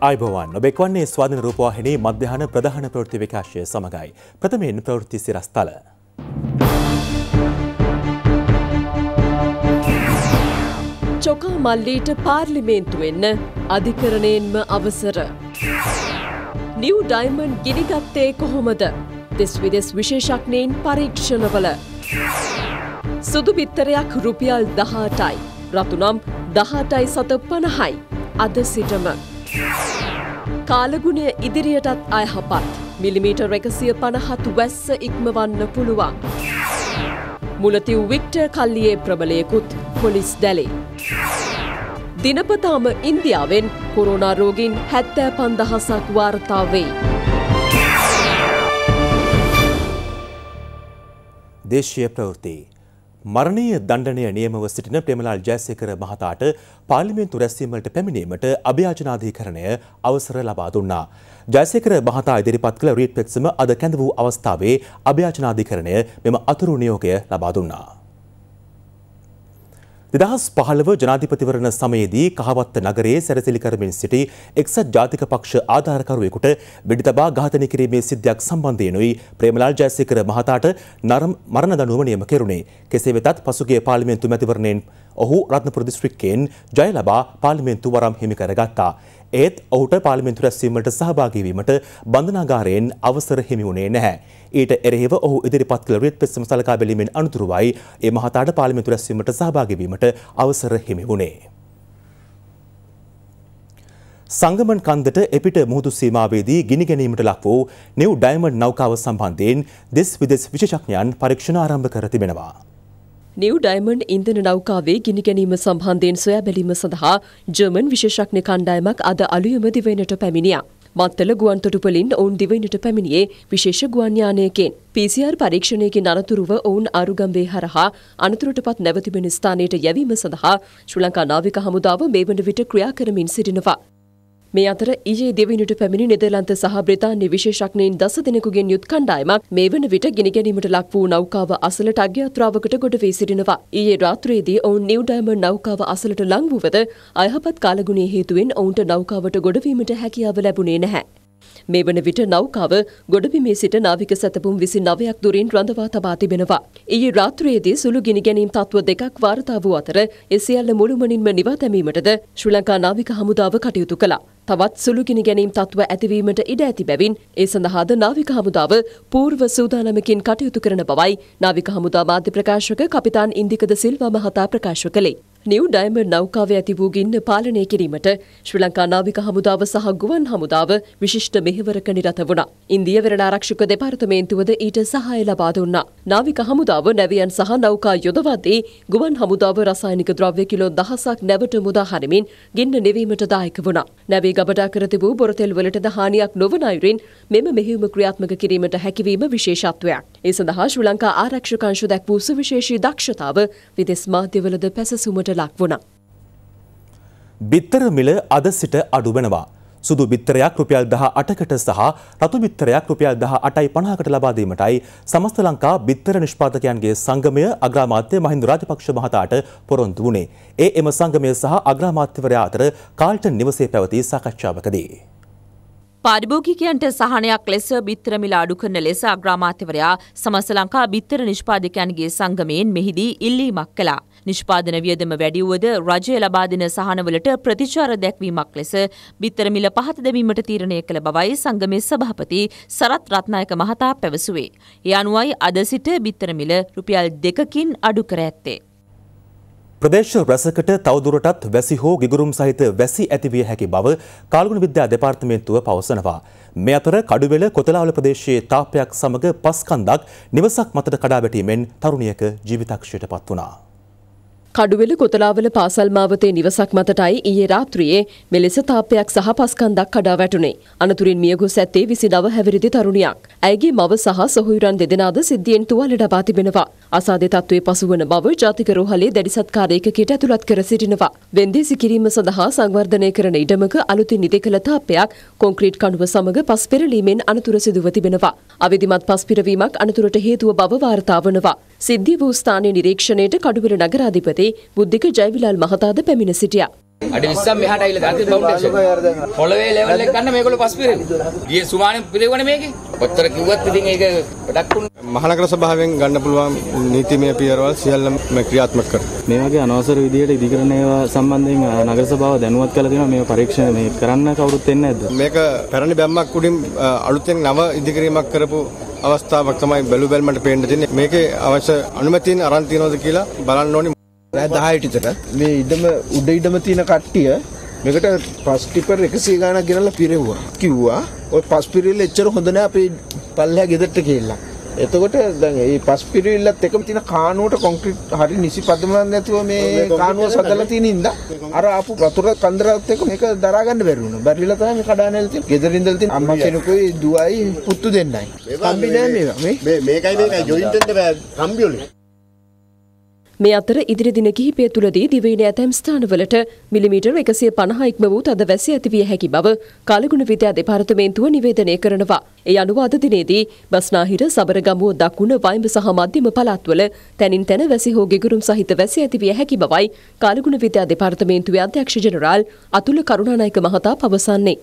අයිබවන් ඔබෙක්වන්නේ ස්වාධන රූපවාහිනී මධ්‍යහන ප්‍රධාන ප්‍රෘති විකාශය සමඟයි. ප්‍රථමයෙන් ප්‍රවෘත්ති සිරස්ථල. චොකා මල්ලීට පාර්ලිමේන්තු වෙන්න අධිකරණයෙන්ම අවසර. නිව් ඩයිමන්් ගිනිගත්තේ කොහොමද. දෙස් විදෙස් විශේෂක්නයෙන් පරීක්ෂණවල. සුදු බිත්තරයක් රුපියල් දහටයි. රතුනම් දහටයි සත පණහයි. අද සිටම. Yeah. කාලගුණය ඉදිරියටත් අයහපත්. මිලිමීටර් එකසිය පණහත් වැස්ස ඉක්මවන්න පුළුවන්. මුලතිව් වික්ටර් කල්ලියේ ප්‍රබලයකුත් පොලිස් දැලේ. දිනපතාම ඉන්දියාවෙන් කොරුණාරෝගින් හැත්තෑ පන්දහසක් වාර්තාවෙයි. දේශය ප්‍රවෘතියි. මරණීය දණ්ඩනය නියමව සිටින ප්‍රේමලාල් ජයසේකර මහතාට පාර්ලිමේන්තු රැස්වීමට පැමිණීමට අභියාචනාධිකරණය අවසර ලබා දුන්නා. ජයසේකර මහතා ඉදිරිපත් කළ රීට් පෙක්සම අද කැඳ වූ අවස්ථාවේ අභියාචනාධිකරණය මෙම අතුරු නියෝගය ලබා දුන්නා. දෙදහස් පහළව ජනාධිපතිවරණ සමයේදී කහවත්ත නගරයේ සැරසිලි කරමින් සිටි එක්සත් ජාතික පක්ෂ ආධාරකරුවෙකුට වෙඩි තබා ඝාතනය කිරීමේ සිද්ධියක් සම්බන්ධයෙනුයි ප්‍රේමලාල් ජයසේකර මහතාට නරම් මරණ දඬුවම නියම කෙරුණේ. කෙසේ වෙතත් පසුගිය පාර්ලිමේන්තු මැතිවරණයෙන් ඔහු රත්නපුර දිස්ත්‍රික්කයෙන් ජය ලබා පාර්ලිමේන්තු වරම් හිමි කරගත්තා. ඒත් ඔහුට පාර්ලිමේන්තු රැස්වීමට සහභාගීවීමට බන්ධනාගාරයෙන් අවසර හිමි වුණේ නැහැ. ඊට එරෙහිව ඔහු ඉදිරිපත් කළ රිත් පෙත්සම සලකා බැලීමෙන් අනතුරුවයි ඒ මහතාට පාර්ලිමේන්තු රැස්වීමට සහභාගීවීමට අවසර හිමි වුණේ. සංගමන් කන්දට එපිට මුහුදු සීමාවේදී ගිනි ගැනීමට ලක් වූ නිව් ඩයිමන්ඩ් නෞකාව සම්බන්ධයෙන් දෙස් විදෙස් විශේෂඥයන් පරීක්ෂණ ආරම්භ කර තිබෙනවා. නිව් ඩයිමන්ඩ් ඉන්ධන නෞකාවේ ගිනි ගැනීම සම්බන්ධයෙන් සොයා බැලීම සඳහා ජර්මන් විශේෂඥ කණ්ඩායමක් අද අලුයම දිවයිනට පැමිණියා. මත්තල ගුවන්තොටුපලින් ඔවුන් දිවයිනට පැමිණියේ විශේෂ ගුවන් යානයකින්. PCR පරීක්ෂණයකින් අනතුරුව ඔවුන් අරුගම්බේ හරහා අනතුරටපත් නැවතිබෙන ස්ථානයට යැවීම සඳහා ශ්‍රී ලංකා නාවික හමුදාව මේ වන විට ක්‍රියා කරමින් සිටිනවා. මේ අතර ඊයේ දෙවනුට පැමිණි නෙදර්ලන්ත සහ බ්‍රතාන්‍ය විශේෂක්නයෙන් දස දෙනෙකුගෙන් යුත් කණ්ඩායමක් මේ වන විට ගිනිගැනීමට ලක් වූ නෞකාව අසලට අග්‍යත්‍රාවකට ගොඩ වී සිටිනවා. ඊයේ රාත්‍රයේදී ඔවුන් නිව් ඩයිමන්ඩ් නෞකාව අසලට ලං වූවද අයහපත් කාලගුණයේ හේතුවෙන් ඔවුන්ට නෞකාවට ගොඩවීමට හැකියාව ලැබුණේ නැහැ. මේ වන විට නෞකාව ගොඩබිමේ සිට නාවික සැතපුම් විසි නවයක් දුරින් රඳවා තබා තිබෙනවා. ඊයේ රාත්‍රයේදී සුළු ගිනි ගැනීම් තත්ත්ව දෙකක් වාර්තා වූ අතර එසියල්ල මුළුමනින්ම නිවා දැමීමටද ශ්‍රී ලංකා නාවික හමුදාව කටයුතු කළා. තවත් සුළු ගිනි ගැනීම් තත්ත්ව ඇතිවීමට ඉඩ ඇති බැවින් ඒ සඳහාද නාවික හමුදාව පූර්ව සූදානමකින් කටයුතු කරන බවයි නාවික හමුදා මාධ්‍ය ප්‍රකාශක කපිතාන් ඉන්දිකද සිල්වා මහතා ප්‍රකාශ කළේ. නිව් ඩයිමන්ඩ් නෞකාව ඇති වූ ගින්න පාලනය කිරීමට ශ්‍රී ලංකා නාවික හමුදාව සහ ගුවන් හමුදාව විශිෂ්ට මෙහෙවරක නිරත වුණා. ඉන්දිය වෙරළ ආරක්ෂක දෙපාර්තමේන්තුවද ඊට සහාය ලබා දුන්නා. නාවික හමුදාව නැවියන් සහ නෞකා යොදවද්දී ගුවන් හමුදාව රසායනික ද්‍රව්‍ය කිලෝ දහසක් නැවට මුදා හරිමින් ගින්න නිවීමට දායක වුණා. නැවේ ගබඩා කර තිබූ බොරතෙල් වලටද හානියක් නොවන අයුරින් මෙම මෙහෙයුම ක්‍රියාත්මක කිරීමට හැකිවීම විශේෂත්වයක්. ඒ සඳහා ශ්‍රී ලංකා ආරක්ෂක අංශ දැක්වූ සුවිශේෂී දක්ෂතාව විදෙස් මාධ්‍යවලද පැසසුමට අඩුවකට ලක් වුණා. බිත්තර මිල අද සිට අඩුවනවා. සුදු බිත්තරයක් රුපියල් දහ අටකට සහ රතු බිත්තරයක් රුපියල් දහ අටයි පණහකට ලබාදීමටයි සමස්ත ලංකා බිත්තර නිෂ්පාතකයන්ගේ සංගමය අග්‍රාමාත්‍ය මහින්ද රාජපක්ෂ මහතාට පොරොන්දු වුණේ. ඒ එම සංගමය සහ අග්‍රාමාත්‍යවරයා අතර කාල්ටන් නිවසේ පැවති සාකච්ඡාවකදී. පාරිභෝගිකයන්ට සහනයක් ලෙස බිත්තර මිල අඩු කරන ලෙස අග්‍රාමාත්‍යවරයා සමස්ත ලංකා බිත්තර නිෂ්පාදකයන්ගේ සංගමයෙන් මෙහිදී ඉල්ලීමක් කළා. නිෂ්පාදන වියදම වැඩි වුවද රජය ලබා දෙන සහනවලට ප්‍රතිචාර දැක්වීමක් ලෙස බිත්තර මිල පහත දැමීමට තීරණය කළ බවයි සංගමේ සභාපති සරත් රත්නායක මහතා පැවසුවේ. ඒ අනුවයි අද සිට බිත්තර මිල රුපියල් දෙකකින් අඩු කර ඇත්තේ. ප්‍රදේශ රැසකට තවදුරටත් වැසි හෝ ගිගුරුම් සහිත වැසි ඇතිවිය හැකි බව කාලගුණ විද්‍යා දෙපාර්තමේන්තුව පවසනවා. මේ අතර කඩුවෙල කොතලාවල ප්‍රදේශයේ තාපයක් සමග පස්කන්දක් නිවසක් මතට කඩා වැටීමෙන් තරුණියක ජීවිතක්ෂයට පත් වුණා. කඩුවෙල කොතලාවල පාසල් මාවතේ නිවසක් මතටයි ඊයේ රාත්‍රියේ මෙලෙස තාපයක් සහ පස්කන්දක් කඩා වැටුනේ. අනතුරින් මියගොස් ඇත්තේ 29 හැවිරිදි තරුණියක්. ඇයගේ මව සහ සොහොයුරන් දෙදෙනාද සිද්ධියෙන් තුවාලට ලබා තිබෙනවා. අසාධ්‍ය තත්ත්වයේ පසුවන බව ජාතික රෝහලේ දැඩි සත්කාර ඒකකයට ඇතුළත් කර සිටිනවා. වෙන්දේසි කිරීම සඳහා සංවර්ධනය කරන ඉඩමක අලුතින් ඉදිකළ තාපයක් කොන්ක්‍රීට් කණුව සමග පස් පෙරලීමෙන් අනතුර සිදුව තිබෙනවා. අවිධිමත් පස් පිරවීමක් අනතුරට හේතුව බව වාර්තා වනවා. සිද්ධිය වූ ස්ථානය නිරීක්ෂණයට කඩුවෙල නගරාධිපති බුද්ධික ජයවිලාල් මහතාද පැමිණ සිටියා. අඩි 20ක් මෙහාට ඇවිල්ලා දාති ෆවුන්ඩේෂන්. පොළවේ ලෙවල් එක ගන්න මේගොල්ලෝ පස් පිරෙන. ගියේ සුමානේ පිරෙවනේ මේකේ. ඔච්චර කිව්වත් ඉතින් ඒක වැඩක් වුණා. මහනගර සභාවෙන් ගන්න පුළුවන් නීතිමය පියවරවල් සියල්ලම ක්‍රියාත්මක කරනවා. මේ වගේ අනවසර විදියට ඉදිකරන ඒවා සම්බන්ධයෙන් නගර සභාව දැනුවත් කළා දෙනවා මේව පරීක්ෂණ මේ කරන්න කවුරුත් එන්නේ නැද්ද? මේක පැරණි බැම්මක් උඩින් අලුතෙන් නව ඉදිකිරීමක් කරපු අවස්ථාවක් තමයි බැලු බැලමට පේන්න තියෙන්නේ. මේකේ අවශ්‍ය අනුමැතියන් අරන් තියනවද කියලා බලන්න ඕනේ. රෑ 10ට විතර මේ ඉඩම උඩ ඉඩම තියෙන කට්ටිය මේකට පස් ටිපර් 100 ගාණක් ගෙනල්ලා පිරෙව්වා. කිව්වා ඔය පස් පිරෙල්ල එච්චර හොඳ නෑ අපේ පල්ලෙහා ගෙදරට කියලා. එතකොට දැන් මේ පස් පිරවිල්ලත් එකම තියෙන කානුවට කොන්ක්‍රීට් හරි නිසි පදමක් නැතුව මේ කානුව සදලා තියෙන ඉඳා අර ආපු වතුර කන්දරත් එක්ක මේක දරා ගන්න බැරි වුණා. බැරිලා තමයි කඩානැල් තියෙන. ගෙදර ඉඳලා තියෙන අම්මා කෙනෙකුයි දුවයි පුත්තු දෙන්නයි. කම්බි නෑ මේවා මේ. මේ මේකයි මේකයි ජොයින්ට් එකේ කම්බි වලින්. මේ අතර ඉදිරි දින කිහිපය තුළදී දිවයින ඇතැම් ස්ථානවලට මිලිමීටර් එකසිය පණහ ඉක්ම වූ තද වැසි ඇතිවිය හැකි බව කාලගුණ විද්‍යා දෙපාර්තමේන්තුව නිවේදනය කරනවා. ඒ අනුව අද දිනේදී බස්නාහිර සබරගමුව දකුණ වයිඹ සහ මධ්‍යම පළාත්වල තැනින් තැන වැසි හෝ ගෙගුරුම් සහිත වැසි ඇතිවිය හැකි බවයි කාලගුණ විද්‍යා දෙපාර්තමේන්තුවේ අධ්‍යක්ෂ ජෙනරාල් අතුල කරුණානායක මහතා පවසන්නේ.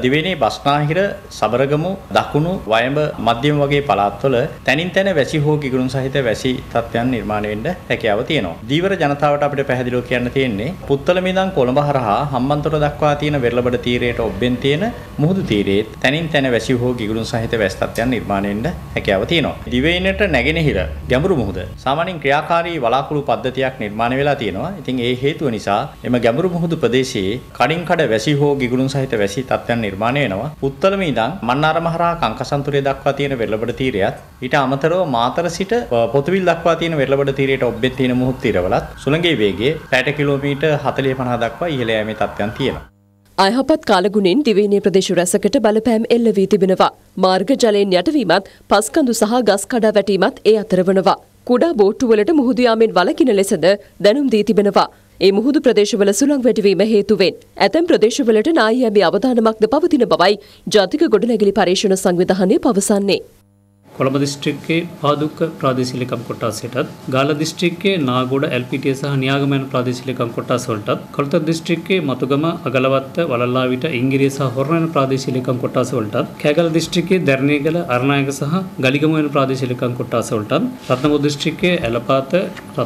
දිවෙනේ බස්නාහිර සබරගමු දකුණු වයඹ මධ්‍යම වගේ පළාත්වල තැනින් තැන වැසි හෝ ගිගුරුන් සහිත වැසි තත්ත්වයන් නිර්මාණය වෙන්න හැකියාව තියෙනවා. දීවර ජනතාවට අපිට පැහැදිලිව කියන්න තියෙන්නේ පුත්තලම ඉඳන් කොළඹ හරහා හම්බන්තොට දක්වා තියෙන වෙරළබඩ තීරයට ඔබෙන් තියෙන මුහුදු තීරයේ තැනින් තැන වැසි හෝ ගිගුරුන් සහිත වැස් තත්ත්වයන් නිර්මාණය වෙන්න හැකියාව තියෙනවා. දිවයිනට නැගෙනහිර ගැඹුරු මුහුද සාමාන්‍යයෙන් ක්‍රියාකාරී වලාකුළු පද්ධතියක් නිර්මාණය වෙලා තියෙනවා. ඉතින් ඒ හේතුව නිසා එම ගැඹුරු මුහුදු ප්‍රදේශයේ කඩින් කඩ වැසි හෝ ගිගුරුන් සහිත වැසි තත්ත්වයන් නිර්මාණය වෙනවා. උත්තලම ඉඳන් මන්නාර මහරහා කංකසන්තුරය දක්වා තියෙන වෙරළබඩ තීරයත් ඊට අමතරව මාතර සිට පොතුවිල් දක්වා තියෙන වෙරළබඩ තීරයට ඔබ්බෙන් තියෙන මුහුත් තීරවලත් සුළඟේ වේගය 60 කිලෝමීටර් 40 50 දක්වා ඉහළ යෑමේ තත්ත්වයන් තියෙනවා. අයහපත් කාලගුණෙන් දිවයිනේ ප්‍රදේශ රැසකට බලපෑම් එල්ල වී තිබෙනවා. මාර්ග ජලයෙන් යටවීමත් පස්කඳු සහ ගස් කඩා වැටීමත් ඒ අතර වනවා. කුඩා බෝට්ටුවලට මුහුදු යාමෙන් වළකින ලෙසද දැනුම් දී තිබෙනවා. ඒ මුහුදු ප්‍රදේශවල සුළං වැටවීම හේතුවෙන් ඇතැම් ප්‍රදේශවලට නායි ඇබේ අවධානමක්ද පවතින බවයි ජාතික ගොඩනැගිලි පර්ේෂණ සංවිධානය පවසන්නේ. කොළඹ දිස්ත්‍රික්කේ පාදුක්ක ප්‍රාදේශීලිකම් කොටාසයටත් ගාල දිස්ත්‍රික්කේ නාගොඩ එල්පීටී සහ න්‍යාගමයන් ප්‍රාදේශීලිකම් කොටාසවලටත් කොළතර දිස්ත්‍රික්කේ මතුගම අගලවත්ත වලල්ලාවිට ඉංගිරිය සහ හොරණයන ප්‍රාදේශීලිකම් කොටාසවලටත් කැගල දිස්ත්‍රික්කේ දැරණේගල අරණායක සහ ගලිගම වෙන ප්‍රාදේශීලිකම් කොටාසවලටත් රත්නපුර දිස්ත්‍රික්කේ ඇලපාත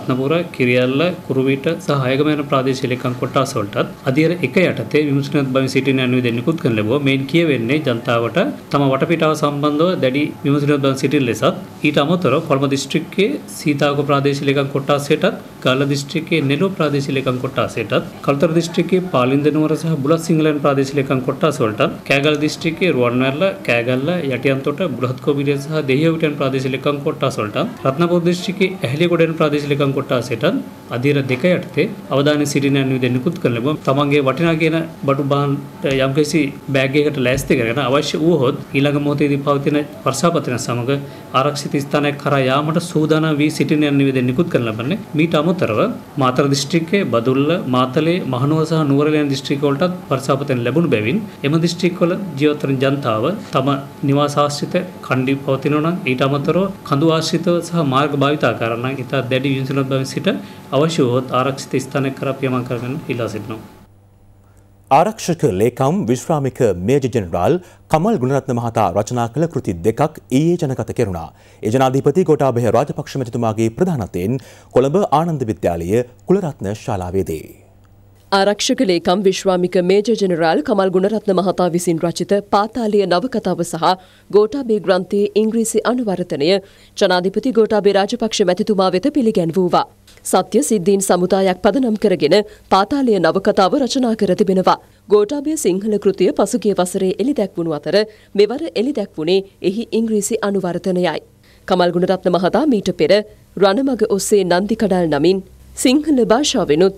රත්නපුර කිරියල්ල කුරුවිට සහ හයගම යන ප්‍රාදේශීලිකම් කොටාසවලටත් අධිර 1 යටතේ විමසනත් බව සිටින අනුව දෙන්නෙකුත් කරන ලැබුවා මේන් කියවෙන්නේ ජනතාවට තම වටපිටාව සම්බන්ධව දැඩි විමසනත් බව සිටින් ලෙසත් ඊට අමතර කොළඹ දිස්ත්‍රික්කයේ සීතාග ප්‍රාදේශිලකම් කොට්ටාසයටත් ගාල්ල දිස්ත්‍රික්කයේ නෙළුව ප්‍රාදේශිලකම් කොට්ටාසයටත් කලුතර දිස්ත්‍රික්කයේ පාලින්ද නුවර සහ බුලත් සිංහලයන් ප්‍රාදේශිලකම් කොට්ටාස වලට කෑගල්ල දිස්ත්‍රික්කයේ රුවන්වැල්ල කෑගල්ල යටියන්තොට බෘහත් කොබිරිය සහ දෙහියවිටන් ප්‍රාදේශිලකම් කොට්ටාස වලට රත්නපුර දිස්ත්‍රික්කයේ ඇහැලිගොඩෙන් ප්‍රාදේශිලකම් කොට්ටාසයටත් අධීර දෙක යටතේ අවධානය සිටිනයන් විදිහට නිකුත් කරන ලැබුවම තමන්ගේ වටිනා කියන බඩු බාහන්ට යම්කිසි බෑග් එකකට ලෑස්ති කරගෙන අවශ්‍ය වූහොත් ඊළඟ මොහොතේදී පවතින වර්ෂාපතන සමග සමඟ ආරක්ෂිත ස්ථානයක් කරා යාමට සූදානම් වී සිටින යන නිවේදනය නිකුත් කරන ලබන්නේ මීට අමතරව මාතර දිස්ත්‍රික්කයේ බදුල්ල මාතලේ මහනුවර සහ නුවරඑළිය යන දිස්ත්‍රික්කවලටත් පරිසම්පතෙන් ලැබුණු බැවින් එම දිස්ත්‍රික්කවල ජීවත් වන ජනතාව තම නිවාස ආශ්‍රිත කණ්ඩි පවතිනවා නම් ඊට අමතරව කඳු ආශ්‍රිතව සහ මාර්ග භාවිතා කරන නම් ඉතා දැඩි විසඳුමක් බැවින් සිට අවශ්‍ය වූ ආරක්ෂිත ස්ථානයක් කරා පියමන් කරගෙන ඉල්ලා සිටිනවා ආරක්ෂක ලේකම් විශ්‍රාමික මේජ ජෙනරාල් කමල් ගුණරත්න මහතා රචනා කළ කෘති දෙකක් ඊයේ ජනගත කෙරුණා. ඒ ජනාධිපති ගෝඨාභය රාජපක්ෂ මැතිතුමාගේ ප්‍රධානත්වයෙන් කොළඹ ආනන්ද විද්‍යාලය කුලරත්න ශාලාවේදී. ආරක්ෂක ලේකම් විශ්වාමික මේජ ජෙනරාල් කමල් ගුණරත්න මහතා විසින් රචිත පාතාලීය නවකතාව සහ ගෝඨාභය ග්‍රන්ථයේ ඉංග්‍රීසි අනුවර්තනය ජනාධිපති ගෝඨාභය රාජපක්ෂ මැතිතුමා වෙත පිළිගැන්වුවා. සත්‍ය සිද්ධීන් සමුදායක් පදනම් කරගෙන පාතාලය නවකතාව රචනා කර තිබෙනවා. ගෝටාබය සිංහල කෘතිය පසුගිය වසරේ එළි දැක්වුණු අතර මෙවර එළි දැක්වුණේ එහි ඉංග්‍රීසි අනුවර්තනයයි. කමල් ගුණරත්න මහතා මීට පෙර රණමග ඔස්සේ නන්දිකඩල් නමින් සිංහල භාෂාවෙනුත්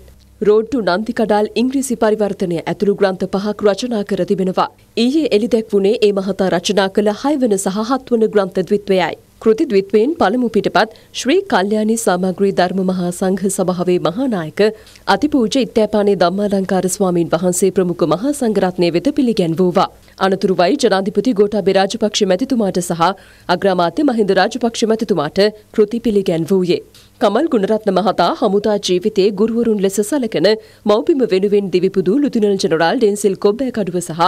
රෝඩ්ටු නන්තිකඩාල් ඉංග්‍රීසි පරිවර්තනය ඇතුළු ග්‍රන්ථ පහක් රචනා කර තිබෙනවා. ඊයේ එළිදැක්වුණේ ඒ මහතා රචනා කළ හයවන සහ හත්වන ග්‍රන්ථ ද්විත්වයයි. කෘති ද්විත්වයෙන් පළමු පිටපත් ශ්‍රී කල්යාණි සාමග්‍රී ධර්ම මහා සංඝ සභාවේ මහානායක අතිපූජ්‍ය ඉත්‍යපානේ ධම්මාලංකාර ස්වාමින් වහන්සේ ප්‍රමුඛ මහා සංඝරත්නය වෙත පිළිගැන්වුවා. අනතුරුවයි ජනාධිපති ගෝඨාභය රාජපක්ෂ මැතිතුමාට සහ අග්‍රාමාත්‍ය මහින්ද රාජපක්ෂ මැතිතුමාට කෘති පිළිගැන්වූයේ. කමල් ගුණරත්න මහතා හමුදා ජීවිතයේ ගුරුවරුන් ලෙස සැලකෙන මව්බිම වෙනුවෙන් දිවිපුදු ලුතුනල් ජෙනරාල් ඩෙන්සිල් කොබ්බෑ කඩුව සහ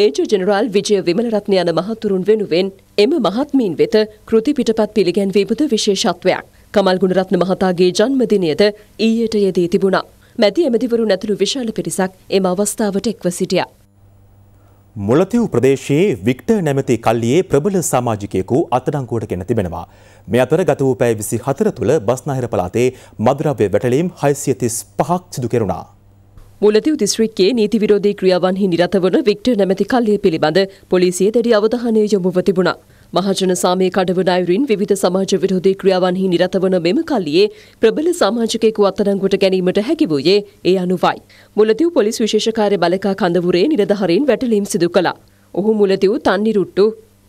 මේජර් ජෙනරාල් විජය විමලරත්න යන මහතුරුන් වෙනුවෙන් එම මහත්මීන් වෙත කෘති පිටපත් පිළිගැන්වීමද විශේෂත්වයක්. කමල් ගුණරත්න මහතාගේ ජන්මදිනයද ඊයට යෙදී තිබුණා. මැති ඇමතිවරුන් ඇතුළු විශාල පිරිසක් එම අවස්ථාවට එක්ව සිටියා. මොලතිව් ප්‍රදේශයේ වික්ටර් නැමැති කල්ලියේ ප්‍රබල සමාජිකයෙකු අත්අඩංගුවට ගෙන තිබෙනවා. මේ අතර ගත වූ පැය 24 තුළ බස්නාහිර පළාතේ මද්‍රව්‍ය වැටලීම් 635ක් සිදු කෙරුණා. මුලතිව් දිස්ත්‍රික්කයේ නීති විරෝධී ක්‍රියාවන්හි නිරත වන වික්ටර් නැමැති කල්ලිය පිළිබඳ පොලිසිය දැඩි අවධානය යොමුව තිබුණා. මහජන සාමය කඩවන අයුරින් විවිධ සමාජ විරෝධී ක්‍රියාවන්හි නිරත වන මෙම කල්ලියේ ප්‍රබල සමාජිකයෙකු අත්අඩංගුවට ගැනීමට හැකි වූයේ ඒ අනුවයි. මුලතිව් පොලිස් විශේෂකාර්ය බලකා කඳවුරේ නිලධහරින් වැටලීම් සිදු කළා. ඔහු මුලතිව් තන්නිරුට්ටු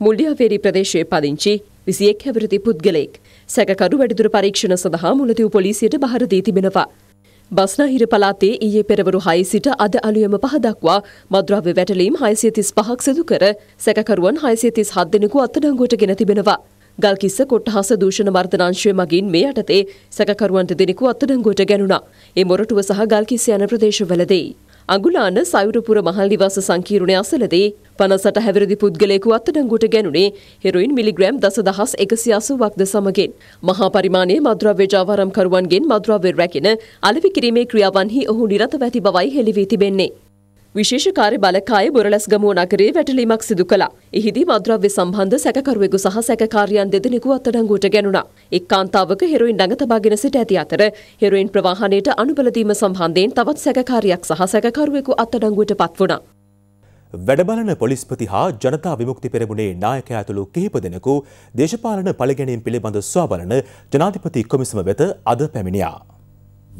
මුල්ලියවේරි ප්‍රදේශයේ පදිංචි විසියෙක් හැවරති පුද්ගලයෙක්. සැකකරු වැඩිදුර පරීක්ෂණ සඳහා මුලතිව් පොලිසියට බහර දී තිබෙනවා. බස්නාහිර පළාතේ ඊයේ පෙරවරු 6 සිට අද අලුයම 5 දක්වා මද්‍රව්‍ය වැටලීම් 635ක් සිදු කර සැකකරුවන් 637 දෙනෙකු අත්අඩංගුවට ගෙන තිබෙනවා. ගල්කිස්ස කොට්ටහස දූෂණ මර්ධනාංශය මගින් මේ යටතේ සැකකරුවන්ට දෙනෙකු අත්අඩංගුවට ගැනුණා. ඒ මොරටුව සහ ගල්කිස්ස යන ප්‍රදේශවලදී අගුලාන සයුරපුර මහල් නිවාස සංකීර්ණය අසලදී පනසට හැවිරදි පුද්ගලයෙකු අත්අඩංගුවට ගැනුණේ හෙරොයින් මිලිග්‍රෑම් දස දහස් එකසි අසුවක්ද සමගින් මහා පරිමාණයේ මද්‍රව්‍ය ජාවාරම්කරුවන්ගෙන් මද්‍රව්‍ය රැගෙන අලෙවි කිරීමේ ක්‍රියාවන්හි ඔහු නිරත වැති බවයි හෙළි වී තිබෙන්නේ. විශේෂ කාර්ය බලකාය බොරලස්ගමුව නගරේ වැටලීමක් සිදු කළා. එහිදී මද්‍රව්‍ය සම්බන්ධ සැකකරුවෙකු සහ සැකකාරියන් දෙදෙනෙකු අත්අඩංගුවට ගැනුණා. එක් කාන්තාවක හෙරොයින් ළඟ තබාගෙන සිට ඇති අතර හෙරොයින් ප්‍රවාහණයට අනුබල දීම සම්බන්ධයෙන් තවත් සැකකාරියක් සහ සැකකරුවෙකු අත්අඩංගුවට පත් වුණා. වැඩබලන පොලිස්පති හා ජනතා විමුක්ති පෙරමුණේ නායකයා ඇතුළු කිහිප දෙනෙකු දේශපාලන පළගැනීම් පිළිබඳ සොයාබලන ජනාධිපති කොමිසම වෙත අද පැමිණියා.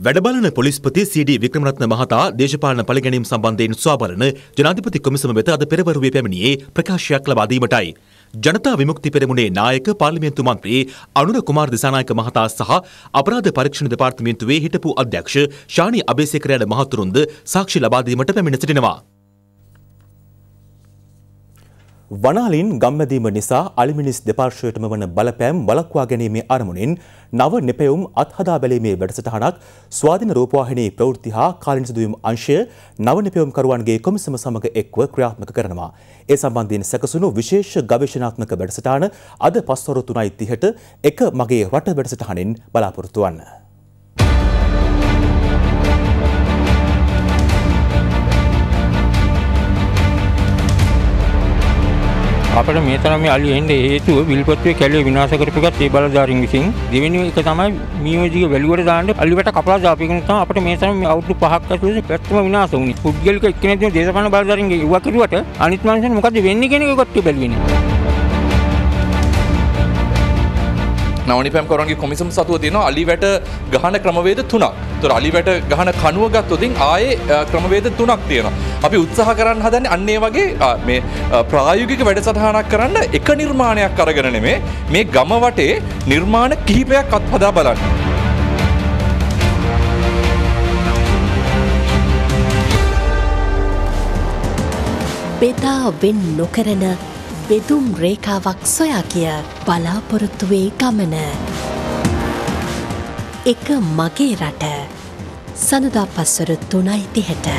වැඩබලන පොලිස්පති CD වික්‍රමරත්න මහතා දේශපාලන පළිගැනීම් සම්බන්ධයෙන් ස්වාබලන ජනාධිපති කොමිසම වෙත අද පෙරවරුවේ පැමිණියේ ප්‍රකාශයක් ලබා දීමටයි. ජනතා විමුක්ති පෙරමුණේ නායක පාර්ලිමේන්තු මන්ත්‍රී අනුර කුමාර් දිසානායක මහතා සහ අපරාධ පරීක්ෂණ දෙපාර්තමේන්තුවේ හිටපු අධ්‍යක්ෂ ශානි අබේසේකරයාට මහතුරුන්ද සාක්ෂි ලබා දීමට පැමිණ සිටිනවා. වනාලින් ගම්මැදීම නිසා අලිමිනිස් දෙපාර්ශ්වයටම වන බලපෑම් වලක්වා ගැනීමේ අරමුණින් නව නෙපෙවුම් අත්හදා බැලීමේ වැඩසටහනක් ස්වාධින රූපවාහිනී ප්‍රවෘත්ති හා කාලින් සිදුවීම් අංශය නව නෙපෙවුම්කරුවන්ගේ කොමිසම සමග එක්ව ක්‍රියාත්මක කරනවා. ඒ සම්බන්ධයෙන් සැකසුණු විශේෂ ගවේෂණාත්මක වැඩසටහන අද පස්වරු තුනයි තිහට එක මගේ රට වැඩසටහනින් බලාපොරොත්තු වන්න. අපට මේ තරම් අලි එන්න හේතුව විල්පත්තුවේ කැලේ විනාශ කරපු එකත් ඒ බලධාරීන් විසින් දෙවෙනි එක තමයි මියෝජික වැලුවට දාන්න අලිවට කපලා දාපු එක නිසා අපට මේ තරම් අවුරුදු පහක් ඇතුළත පැත්තම විනාශ වුණේ. පුද්ගලික එක්කෙනෙක් දේශපාලන බලධාරීන්ගේ ඉවක් කරුවට අනිත් මිනිස්සුන් මොකද වෙන්නේ කියන එකත් බැලුවේ නෑ. නවනි පැම් කරන්ගේ කොමිසම් සතුව තියෙන අලිවැට ගහන ක්‍රමවේද තුනක් තුර අලිවැට ගහන කනුව ගත්තොතින් ආයේ ක්‍රමවේද තුනක් තියෙන. අපි උත්සාහ කරන්න හදන්න අන්නේ වගේ මේ ප්‍රායුගික වැඩසටහනක් කරන්න එක නිර්මාණයක් අරගෙන නෙමේ මේ ගම වටේ නිර්මාණ කිහිපයක් අත්හදා බලන්න. බෙදා වෙන් නොකරන බෙදුම් රේඛාවක් සොයා කිය බලාපොරොත්තුවේ ගමන. එක මගේ රට සඳදා පස්වර තුනයි තිහැට.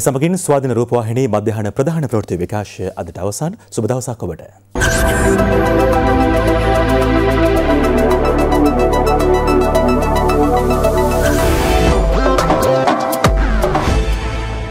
එසමගින් ස්වාධන රූපවාහිනී මධ්‍යහන ප්‍රධාන ප්‍රෘති විකාශය අදට අවසන් සුබදවසක් ඔබට.